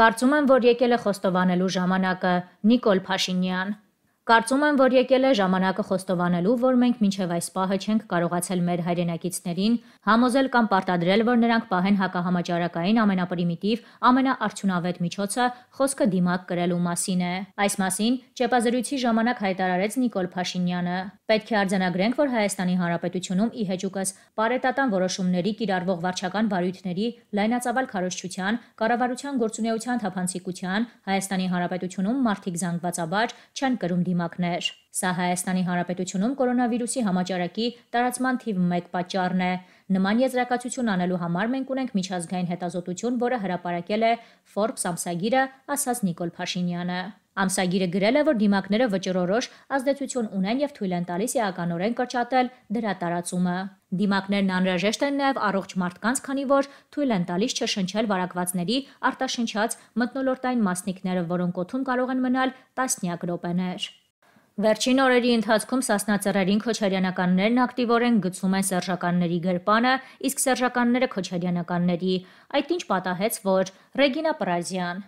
Կարծում եմ, որ եկել է խոստովանելու ժամանակը Նիկոլ Փաշինյան Կարծում եմ, որ եկել է ժամանակը խոստովանելու, որ մենք մինչև այս պահը չենք կարողացել մեր հայրենակիցներին համոզել կամ պարտադրել, որ նրանք պահեն հակահամաճարակային ամենապրիմիտիվ, ամենաարդյունավետ միջոցը խոսքը դիմակ կրելու մասին է։ Այս մասին ճեպազրույցի ժամանակ հայտարարեց Նիկոլ Փաշինյանը։ Պետք է արձանագրենք, որ Հայաստանի Հանրապետությունում ի հեճուկս պարետատան որոշումների կիրառվող վարչական բարույթների լայնածավալ քարոշչության, կառավարության գործունեության թափանցիկության Հայաստանի Հանրապետությունում մարդիկ զանգվածաբար չեն կրում դիմակներ։ Սա Հայաստանի Հանրապետությունում կորոնավիրուսի համաճարակի տարածման թիվ 1 պատճառն է։ Նման եզրակացություն անելու համար մենք ունենք միջազգային հետազոտություն, որը հրապարակել է Forbes ամսագիրը, ասաց Նիկոլ Փաշինյանը։ Ամսագիրը գրել է, որ դիմակները վճռորոշ ազդեցություն ունեն եւ թույլ են տալիս եականորեն կրճատել դրա տարածումը։ Դիմակներն անհրաժեշտ են նաև առողջ մարդկանց, քանի որ թույլ են տալիս չշնչել վարակվածների արտաշնչած մթնոլորտային մասնիկները, որոնք օդում կարող են մնալ տասնյակ րոպեներ։ Վերջին օրերի ընթացքում Սասնացարերին Քոչարյանականներն ակտիվորեն գցում են սերժականների գրպանը, իսկ սերժականները Քոչարյանականների։ Այդ ինչ պատահեց, որ Ռեգինա Պրազյան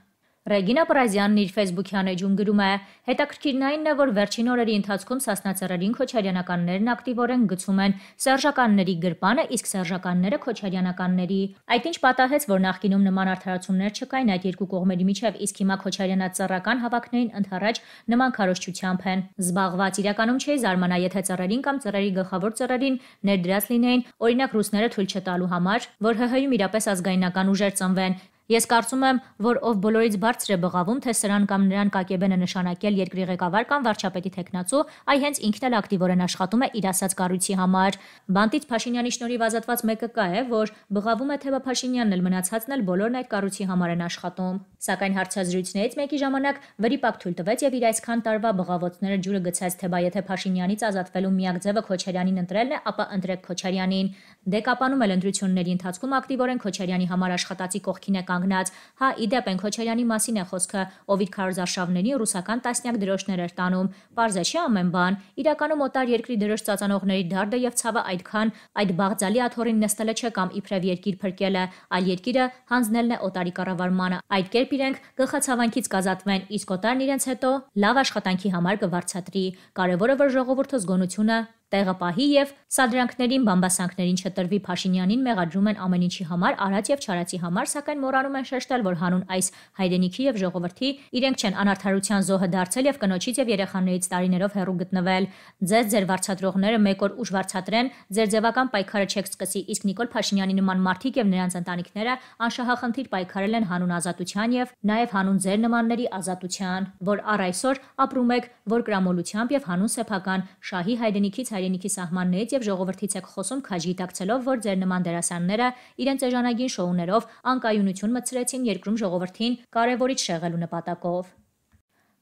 Ռեգինա Պրազյանն իր Facebook-յան էջում գրում է. Հետաքրքիրն այնն է, որ վերջին օրերի ընթացքում Սասնացարարին Քոչարյանականներն ակտիվորեն գցում են սերժականների գրպանը, իսկ սերժականները Քոչարյանականների։ Այդ ինչ պատահեց, որ նախկինում նման արդարացումներ չկային այդ երկու կողմերի միջև, իսկ հիմա Քոչարյանացարական հավաքներին ընդառաջ նման քարոշչությամբ են զբաղված։ Իրականում չէի զարմանա, եթե ծառերին կամ ծառերի գլխավոր ծառերին ներդրած լինեին, օրինակ ռուսները թույլ չտալու համար, որ ՀՀ-ում իրապես ազգայնական ուժեր ծնվեն։ Ես կարծում եմ, որ ով բոլորից բարձր է բղավում, թե սրան կամ նրան կակեբեն է նշանակել երկրի ղեկավար կամ վարչապետի տեխնացու, այ հենց ինքն էլ ակտիվորեն աշխատում է իր ասած կառույցի համար։ Բանտից Փաշինյանի շնորհիվ ազատված մեկը կա է, որ բղավում է թե Փաշինյանն էլ մնացածն էլ բոլորն այդ կառույցի համար են աշխատում։ Սակայն հարցազրույցներից մեկի ժամանակ վրիպակ թույլ տվեց եւ իր այսքան տարվա բղավոցները ջուրը գցած թե բա եթե Փաշինյանից ազատվելու միակ ձևը Քոչարյանին ընտրելն է, ապա ընտրեք Քոչարյանին։ Դեկապանում էլ ընտրությունների ընթացքում ակտիվորեն Քոչարյանի համար աշխատացի կողքին է կանգնած։ Հա, իդեպ են Քոչարյանի մասին է խոսքը, ով իր քարոզարշավների ռուսական տասնյակ դրոշներ էր տանում։ Պարզ է չէ ամեն բան։ Իրականում օտար երկրի դրոշ ծածանողների դարդը եւ ցավը այդքան այդ բաղձալի աթորին նստելը չէ կամ իբրև երկիր փրկելը, այլ երկիրը հանձնելն է օտարի կառավարմանը։ Այդ կերպ իրենք գլխացավանքից կազատվեն, իսկ օտարն իրենց հետո լավ աշխատանքի համար կվարցատրի։ Կարևորը որ ժողովուրդը զգոնությունը Տեղը պահի եւ սադրանքներին, բամբասանքներին չտրվի Փաշինյանին մեղադրում են ամեն ինչի համար, արած եւ չարացի համար, սակայն մոռանում են շեշտել, որ հանուն այս հայրենիքի եւ ժողովրդի իրենք չեն անարթարության զոհը դարձել եւ կնոջից եւ երեխաներից տարիներով հեռու գտնվել։ Ձեզ ձեր վարչատրողները մեկ օր ուժ վարչատրեն, ձեր ձևական պայքարը չեք սկսի, իսկ Նիկոլ Փաշինյանի նման մարդիկ եւ նրանց ընտանիքները անշահախնդիր պայքարել են հանուն ազատության եւ նաեւ հանուն ձեր նմանների ազատության, որ առ այսօր ապրում եք, որ գրամոլությամբ եւ հանուն սեփական շահի հայրենիքից հայրենիքի սահմաններից եւ ժողովրդից եք խոսում քաջի դակցելով, որ ձեր նման դերասանները իրենց էժանագին շոուներով անկայունություն մցրեցին երկրում ժողովրդին կարևորից շեղելու նպատակով։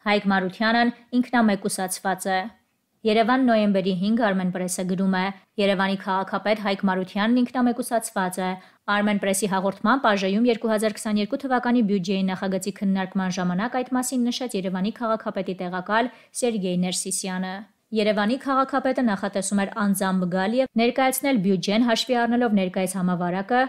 Հայկ Մարությանն ինքնամեկուսացված է։ Երևան նոյեմբերի 5 Armen Press-ը գրում է. Երևանի քաղաքապետ Հայկ Մարությանն ինքնամեկուսացված է։ Armen Press-ի հաղորդման բաժայում 2022 թվականի բյուջեի նախագծի քննարկման ժամանակ այդ մասին նշեց Երևանի քաղաքապետի տեղակալ Սերգեյ Ներսիսյանը։ Երևանի քաղաքապետը նախատեսում էր անձամբ գալ եւ ներկայացնել բյուջեն հաշվի առնելով ներկայիս համավարակը,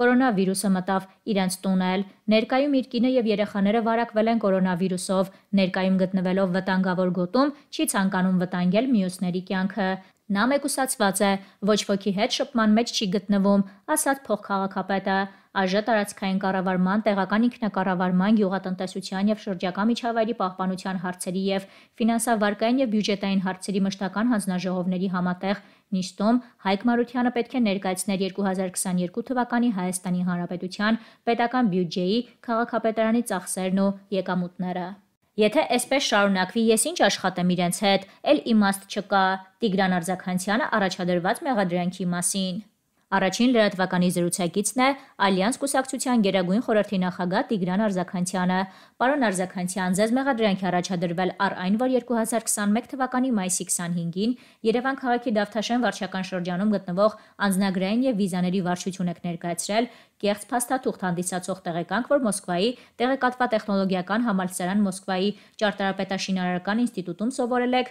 կորոնավիրուսը մտավ իրենց տունել, ներկայում իր կինը եւ երեխաները վարակվել են կորոնավիրուսով, ներկայում գտնվելով վտանգավոր գոտում, չի ցանկանում վտանգել մյուսների կյանքը։ Նա մեկուսացված է, ոչ ոքի հետ շփման մեջ չի գտնվում, ասաց փոխքաղաքապետը։ ԱԺ տարածքային կառավարման, տեղական ինքնակառավարման, գյուղատնտեսության եւ շրջակա միջավայրի պահպանության հարցերի եւ ֆինանսավարկային եւ բյուջետային հարցերի մշտական հանձնաժողովների համատեղ նիստում Հայկ Մարությանը պետք է ներկայացներ 2022 թվականի Հայաստանի Հանրապետության պետական բյուջեի, քաղաքապետարանի ծախսերն ու եկամուտները։ Եթե այսպես շարունակվի, ես ինչ աշխատեմ իրենց հետ, ել իմաստ չկա։ Տիգրան Արզականցյանը առաջադրված մեղադրանքի մասին Առաջին լրատվականի զրուցակիցն է Ալյանս կուսակցության Գերագույն խորհրդի նախագահ Տիգրան Արզականցյանը։ Պարոն Արզականցյան, ձեզ մեղադրանքի առաջադրվել առ այն, որ 2021 թվականի մայիսի 25-ին Երևան քաղաքի Դավթաշեն վարչական շրջանում գտնվող անձնագրային եւ վիզաների վարչություն եք ներկայացրել Գեղց փաստաթուղթ հանդիսացող տեղեկանք, որ Մոսկվայի տեղեկատվատեխնոլոգիական համալսարան Մոսկվայի ճարտարապետաշինարարական ինստիտուտում սովորել եք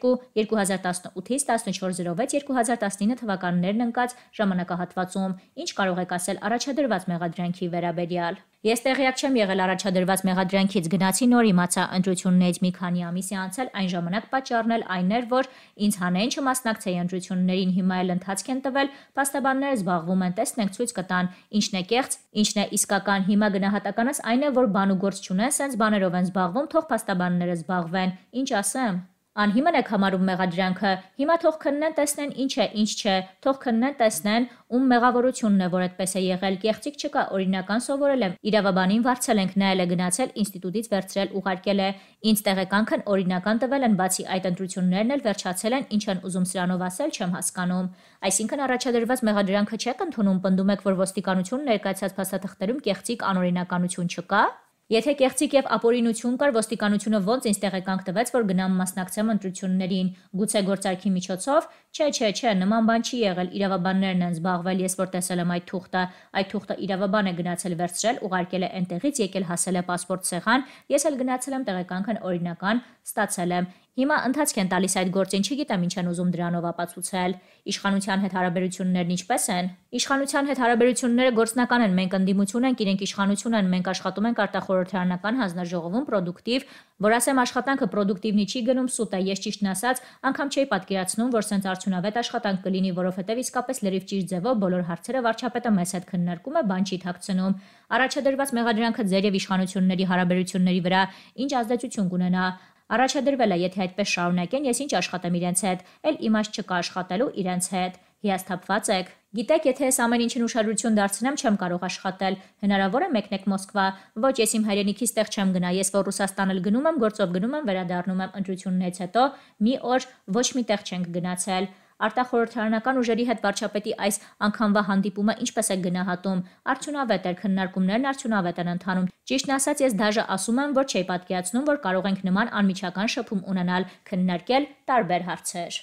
2402 2018-ից 1406-2019 թվականներն ընկած ժամանակահատվածում, ինչ կարող եք ասել առաջադրված մեղադրանքի վերաբերյալ։ Ես տեղյակ չեմ եղել առաջադրված մեղադրանքից, գնացի նոր իմացա ընտրություններից մի քանի ամիս է անցել, այն ժամանակ պատճառն էլ այն էր, որ ինձ հանեն չմասնակցեի ընտրություններին, հիմա էլ ընթացք են տվել, փաստաբանները զբաղվում են, տեսնենք ցույց կտա տան, ինչն է կեղծ, ինչն է իսկական։ Հիմա գնահատականս այն է, որ բանուգործ չունեն, սենց բաներով են զբաղվում, թող փաստաբանները զբաղվեն։ Ինչ ասեմ։ Անհիմն եք համարում մեղադրանքը։ Հիմա թող քննեն տեսնեն ինչ է, ինչ չէ, թող քննեն տեսնեն ում մեղավորությունն է, որ այդպես է եղել։ Գեղեցիկ չկա, օրինական սովորել եմ։ Իրավաբանին վարձել ենք, նայել է գնացել, ինստիտուտից վերցրել, ուղարկել է։ Ինչ տեղեկանքն օրինական տվել են, բացի այդ ընտրություններն էլ վերջացել են, ինչ են ուզում սրանով ասել, չեմ հասկանում։ Այսինքն առաջադրված մեղադրանքը չեք ընդունում, պնդում եք, որ ոստիկանություն ներկայացած փաստաթղթերում գեղեցիկ անօրինականություն չկա։ Եթե կեղծիկ եւ ապօրինություն կար, ոստիկանությունը ոնց ինձ տեղեկանք տվեց, որ գնամ մասնակցեմ ընտրություններին, գուցե գործարքի միջոցով։ Չէ, չէ, չէ, նման բան չի եղել։ Իրավաբաններն են զբաղվել, ես որ տեսել եմ այդ թուղթը, այդ թուղթը իրավաբան է գնացել վերցրել, ուղարկել է այնտեղից, եկել հասել է պասպորտ սեղան, ես էլ գնացել եմ տեղեկանքն օրինական ստացել եմ։ Հիմա ընթացք են տալիս այդ գործին, չգիտեմ ինչ են ուզում դրանով ապացուցել։ Իշխանության հետ հարաբերություններն ինչպես են։ Իշխանության հետ հարաբերությունները գործնական են, մենք ընդդիմություն ենք, իրենք իշխանություն են, մենք աշխատում ենք արտախորհրդարանական հանձնաժողովում պրոդուկտիվ, որ ասեմ աշխատանքը պրոդուկտիվնի չի գնում, սուտ է, ես ճիշտն ասած, անգամ չէի պատկերացնում, որ սենց արդյունավետ աշխատանք կլինի, որովհետև իսկապես լրիվ ճիշտ ձևով բոլոր հարցերը վարչապետը մեզ հետ քննարկում է, բան չի թաքցնում։ Առաջադրված մեղադրանքը ձեր եւ իշխանությունների հարաբերությունների վրա ինչ ազդեցություն կունենա։ Առաջադրվել է, եթե այդպես շարունակեն, ես ինչ աշխատեմ իրենց հետ, ել իմաստ չկա աշխատելու իրենց հետ։ Հիասթափված եք։ Գիտեք, եթե ես ամեն ինչին ուշադրություն դարձնեմ, չեմ կարող աշխատել։ Հնարավոր է մեկնեք Մոսկվա։ Ոչ, ես իմ հայրենիքից տեղ չեմ գնա, ես որ Ռուսաստան էլ գնում եմ, գործով գնում եմ, վերադառնում եմ ընտրություններից հետո, մի օր ոչ մի տեղ չենք գնացել։ Արտախորհրդարանական ուժերի հետ վարչապետի այս անգամվա հանդիպումը ինչպես է գնահատում։ Արդյունավետ էր քննարկումներն, արդյունավետ են ընթանում։ Ճիշտն ասած, ես դաժե ասում եմ, որ չէի պատկերացնում, որ կարող ենք նման անմիջական շփում ունենալ, քննարկել տարբեր հարցեր։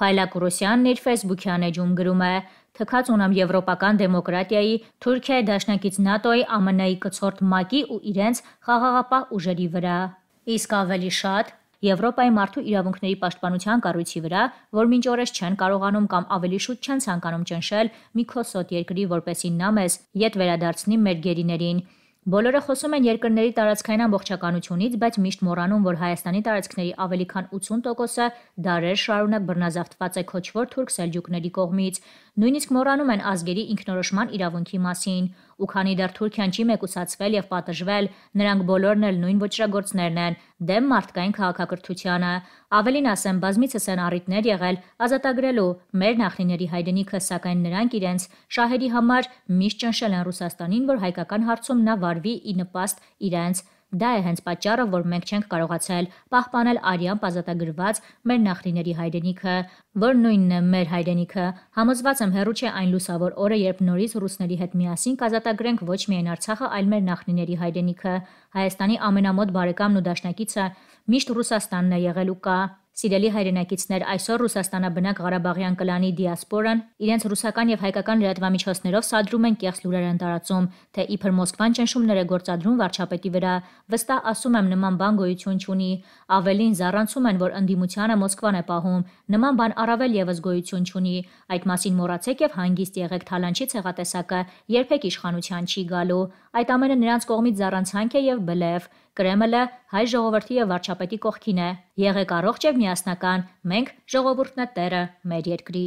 Փայլակ Ռուսյանն իր Facebook-յան էջում գրում է. Թքած ունեմ եվրոպական դեմոկրատիայի, Թուրքիայի դաշնակից ՆԱՏՕ-ի, ԱՄՆ-ի կցորդ ՄԱԿ-ի ու իրենց խաղաղապահ ուժերի վրա։ Իսկ ավելի շատ Եվրոպայի մարդու իրավունքների պաշտպանության կառույցի վրա, որ մինչ օրս չեն կարողանում կամ ավելի շուտ չեն ցանկանում ճնշել Միքոսոտ երկրի, որպեսին նամես, իդ վերադարձնի մեր գերիներին։ Բոլորը խոսում են երկրների տարածքային ամբողջականությունից, բայց միշտ մոռանում, որ Հայաստանի տարածքների ավելի քան 80%-ը դարեր շարունակ բռնազավթված է քոչվոր թուրք սելջուկների կողմից։ Նույնիսկ մոռանում են ազգերի ինքնորոշման իրավունքի մասին ու քանի դեռ Թուրքիան չի մեկուսացվել եւ պատժվել, նրանք բոլորն էլ նույն ոչրագործներն են դեմ մարդկային քաղաքակրթությանը։ Ավելին ասեմ, բազմիցս են առիթներ եղել ազատագրելու մեր նախնիների հայրենիքը, սակայն նրանք իրենց շահերի համար միշտ ճնշել են Ռուսաստանին, որ հայկական հարցում նա վարվի ի նպաստ իրենց Դա է հենց պատճառը, որ մենք չենք կարողացել պահպանել արյան ազատագրված մեր նախնիների հայրենիքը, որ նույնն է մեր հայրենիքը։ Համոզված եմ հերոու չէ այն լուսավոր օրը, երբ նորից ռուսների հետ միասին կազատագրենք ոչ միայն Արցախը, այլ մեր նախնիների հայրենիքը։ Հայաստանի ամենամոտ բարեկամն ու դաշնակիցը միշտ Ռուսաստանն է եղել ու կա։ Սիրելի հայրենակիցներ, այսօր ռուսաստանաբնակ Ղարաբաղյան կլանի դիասպորան իրենց ռուսական եւ հայկական լրատվամիջոցներով սադրում են կեղծ լուրեր են տարածում, թե իբր Մոսկվան ճնշումներ է գործադրում վարչապետի վրա։ Վստահ ասում եմ, նման բան գոյություն չունի։ Ավելին զառանցում են, որ ընդդիմությանը Մոսկվան է պահում։ Նման բան առավել եւս գոյություն չունի։ Այդ մասին մոռացեք եւ հանգիստ եղեք թալանչի ցեղատեսակը երբեք իշխանության չի գալու։ Այդ ամենը նրանց կողմից զառանցանք է եւ բլեվ։ Կրեմլը հայ ժողովրդի եւ վարչապետի կողքին է։ Եղեք առողջ եւ միասնական։ Մենք ժողովուրդն է Տերը, մեր երկրի։